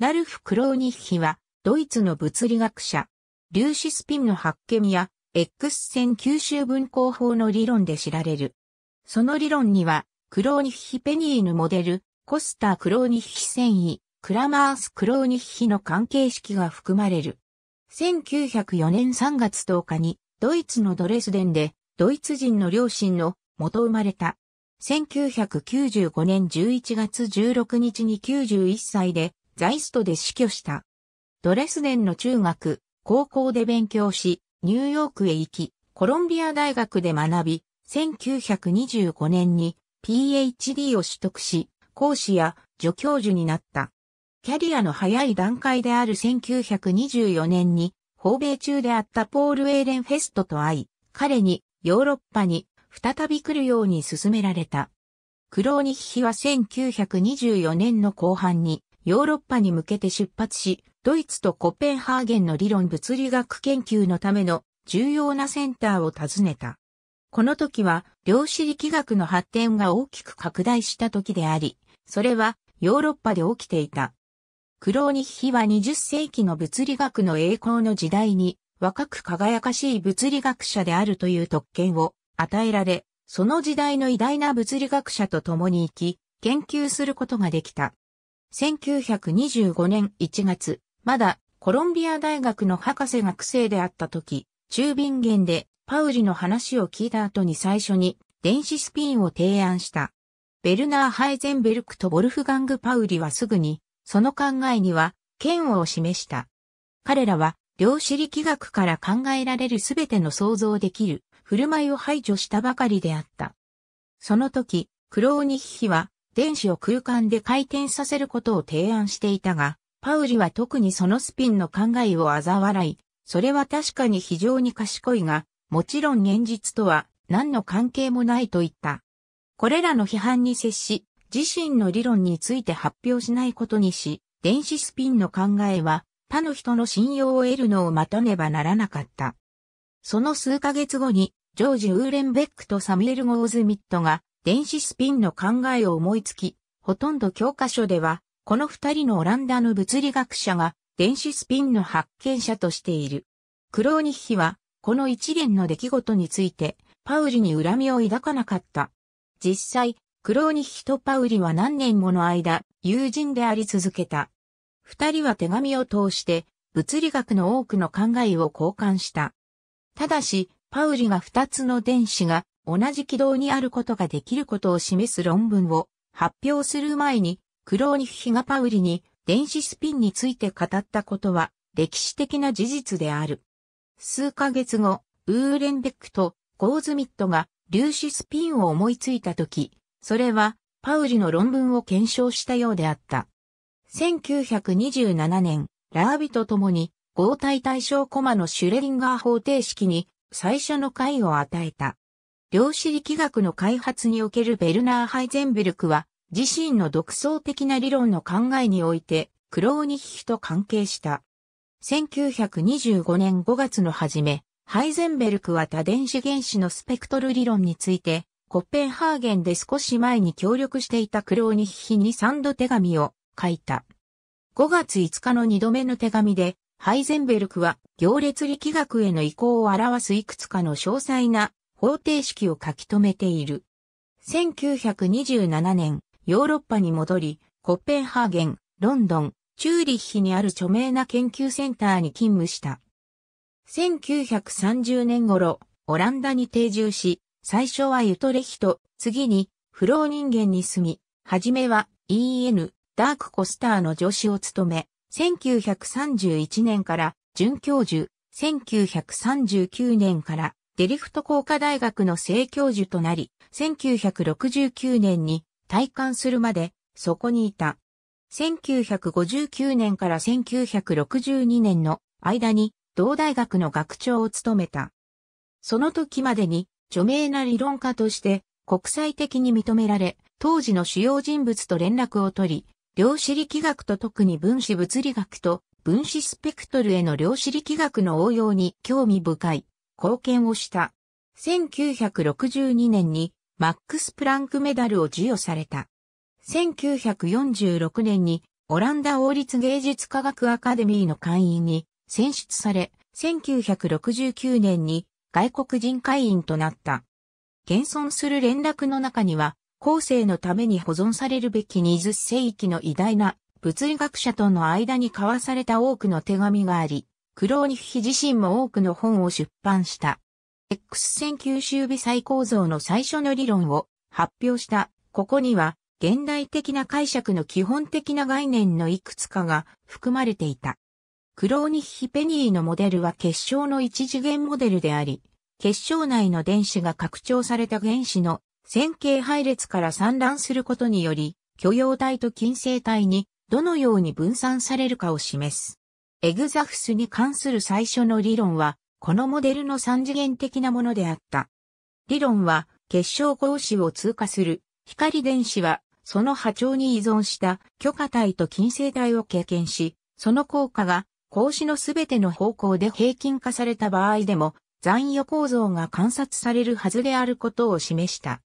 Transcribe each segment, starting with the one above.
ラルフ・クローニッヒは、ドイツの物理学者、粒子スピンの発見や、X 線吸収分光法の理論で知られる。その理論には、クローニッヒ・ペニーヌモデル、コスター・クローニッヒ繊維、クラマース・クローニッヒの関係式が含まれる。1904年3月10日に、ドイツのドレスデンで、ドイツ人の両親の元生まれた。1995年11月16日に91歳でザイストで死去した。ドレスデンの中学、高校で勉強し、ニューヨークへ行き、コロンビア大学で学び、1925年に PhD を取得し、講師や助教授になった。キャリアの早い段階である1924年に、訪米中であったポール・エーレンフェストと会い、彼にヨーロッパに再び来るように勧められた。クローニヒヒは1924年の後半にヨーロッパに向けて出発し、ドイツとコペンハーゲンの理論物理学研究のための重要なセンターを訪ねた。この時は量子力学の発展が大きく拡大した時であり、それはヨーロッパで起きていた。クローニッヒは20世紀の物理学の栄光の時代に若く輝かしい物理学者であるという特権を与えられ、その時代の偉大な物理学者と共に生き、研究することができた。1925年1月、まだコロンビア大学の博士学生であった時、中便源でパウリの話を聞いた後に最初に電子スピンを提案した。ベルナー・ハイゼンベルクとボルフガング・パウリはすぐに、その考えには、嫌悪を示した。彼らは、量子力学から考えられるすべての想像できる、振る舞いを排除したばかりであった。その時、クローニヒヒは、電子を空間で回転させることを提案していたが、パウリは特にそのスピンの考えを嘲笑い、それは確かに非常に賢いが、もちろん現実とは何の関係もないと言った。これらの批判に接し、自身の理論について発表しないことにし、電子スピンの考えは他の人の信用を得るのを待たねばならなかった。その数ヶ月後に、ジョージ・ウーレンベックとサミュエル・ゴーズミットが電子スピンの考えを思いつき、ほとんど教科書では、この二人のオランダの物理学者が電子スピンの発見者としている。クローニッヒは、この一連の出来事について、パウリに恨みを抱かなかった。実際、クローニッヒとパウリは何年もの間、友人であり続けた。二人は手紙を通して、物理学の多くの考えを交換した。ただし、パウリが二つの電子が同じ軌道にあることができることを示す論文を発表する前に、クローニフ・ヒガパウリに電子スピンについて語ったことは歴史的な事実である。数ヶ月後、ウーレンベックとゴーズミットが粒子スピンを思いついたとき、それはパウリの論文を検証したようであった。1927年、ラービと共に合体対象コマのシュレリンガー方程式に最初の解を与えた。量子力学の開発におけるベルナー・ハイゼンベルクは、自身の独創的な理論の考えにおいて、クローニヒヒと関係した。1925年5月の初め、ハイゼンベルクは多電子原子のスペクトル理論について、コッペンハーゲンで少し前に協力していたクローニヒヒに3度手紙を書いた。5月5日の2度目の手紙で、ハイゼンベルクは行列力学への移行を表すいくつかの詳細な方程式を書き留めている。1927年、ヨーロッパに戻り、コッペンハーゲン、ロンドン、チューリッヒにある著名な研究センターに勤務した。1930年頃、オランダに定住し、最初はユトレヒト、次に不老人間に住み、はじめは EN、ダークコスターの助手を務め、1931年から准教授、1939年からデリフト工科大学の正教授となり、1969年に退官するまでそこにいた。1959年から1962年の間に同大学の学長を務めた。その時までに著名な理論家として国際的に認められ、当時の主要人物と連絡を取り、量子力学と特に分子物理学と分子スペクトルへの量子力学の応用に興味深い貢献をした。1962年にマックス・プランクメダルを授与された。1946年にオランダ王立芸術科学アカデミーの会員に選出され、1969年に外国人会員となった。現存する連絡の中には、後世のために保存されるべき20世紀の偉大な物理学者との間に交わされた多くの手紙があり、クローニッヒ自身も多くの本を出版した。X 線吸収微細構造の最初の理論を発表した。ここには現代的な解釈の基本的な概念のいくつかが含まれていた。クローニッヒペニーのモデルは結晶の一次元モデルであり、結晶内の電子が拡張された原子の線形配列から散乱することにより、許容体と金星体にどのように分散されるかを示す。エグザフスに関する最初の理論は、このモデルの三次元的なものであった。理論は、結晶格子を通過する光電子は、その波長に依存した許可体と近星体を経験し、その効果が格子のすべての方向で平均化された場合でも、残余構造が観察されるはずであることを示した。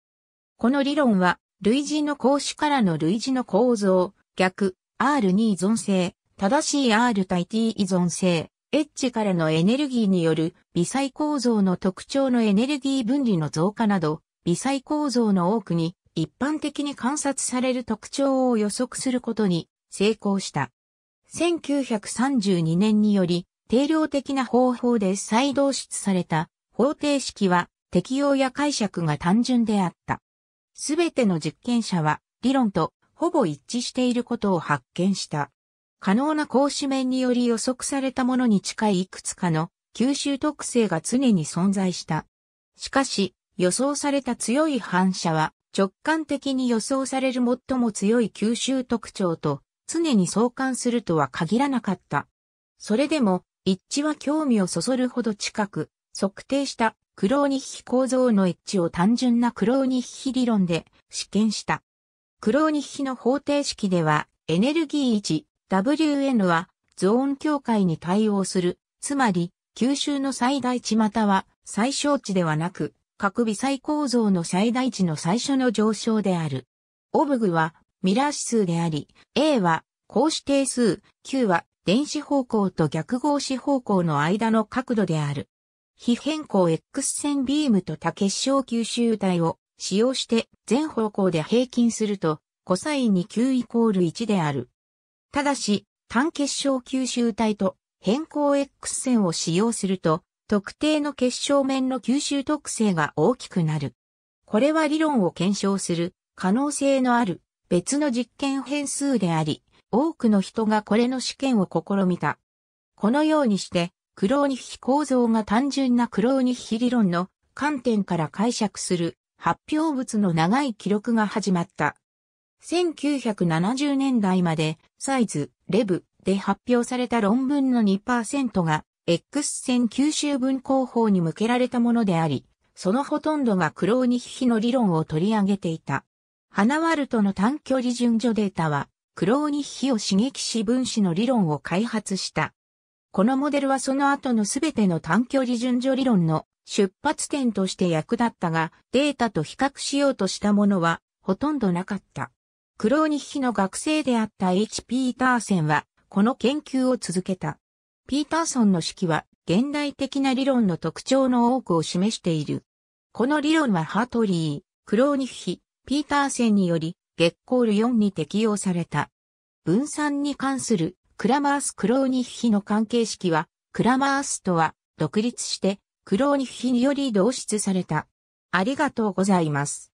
この理論は、類似の格子からの類似の構造、逆、R に依存性、正しい R 対 T 依存性、H からのエネルギーによる微細構造の特徴のエネルギー分離の増加など、微細構造の多くに一般的に観察される特徴を予測することに成功した。1932年により定量的な方法で再導出された方程式は適用や解釈が単純であった。すべての実験者は理論とほぼ一致していることを発見した。可能な格子面により予測されたものに近いいくつかの吸収特性が常に存在した。しかし、予想された強い反射は直感的に予想される最も強い吸収特徴と常に相関するとは限らなかった。それでも、一致は興味をそそるほど近く、測定したクローニッヒ構造の一致を単純なクローニッヒ理論で試験した。クローニッヒの方程式では、エネルギー1、WN はゾーン境界に対応する、つまり、吸収の最大値または最小値ではなく、各微細構造の最大値の最初の上昇である。オブグはミラー指数であり、A は格子定数、Q は電子方向と逆格子方向の間の角度である。非変更 X 線ビームと多結晶吸収体を使用して全方向で平均すると、コサインに Q イコール1である。ただし、単結晶吸収体と変更 X 線を使用すると、特定の結晶面の吸収特性が大きくなる。これは理論を検証する可能性のある別の実験変数であり、多くの人がこれの試験を試みた。このようにして、クローニヒ構造が単純なクローニヒ理論の観点から解釈する発表物の長い記録が始まった。1970年代までサイズ、レブで発表された論文の2%が X 線吸収分工法に向けられたものであり、そのほとんどがクローニヒヒの理論を取り上げていた。ハナワルトの短距離順序データは、クローニヒヒを刺激し分子の理論を開発した。このモデルはその後のすべての短距離順序理論の出発点として役立ったが、データと比較しようとしたものはほとんどなかった。クローニヒの学生であった H. ピーターセンは、この研究を続けた。ピーターソンの式は、現代的な理論の特徴の多くを示している。この理論はハートリー、クローニヒ、ピーターセンにより、月光ル4に適用された。分散に関するクラマース・クローニヒの関係式は、クラマースとは独立して、クローニヒにより導出された。ありがとうございます。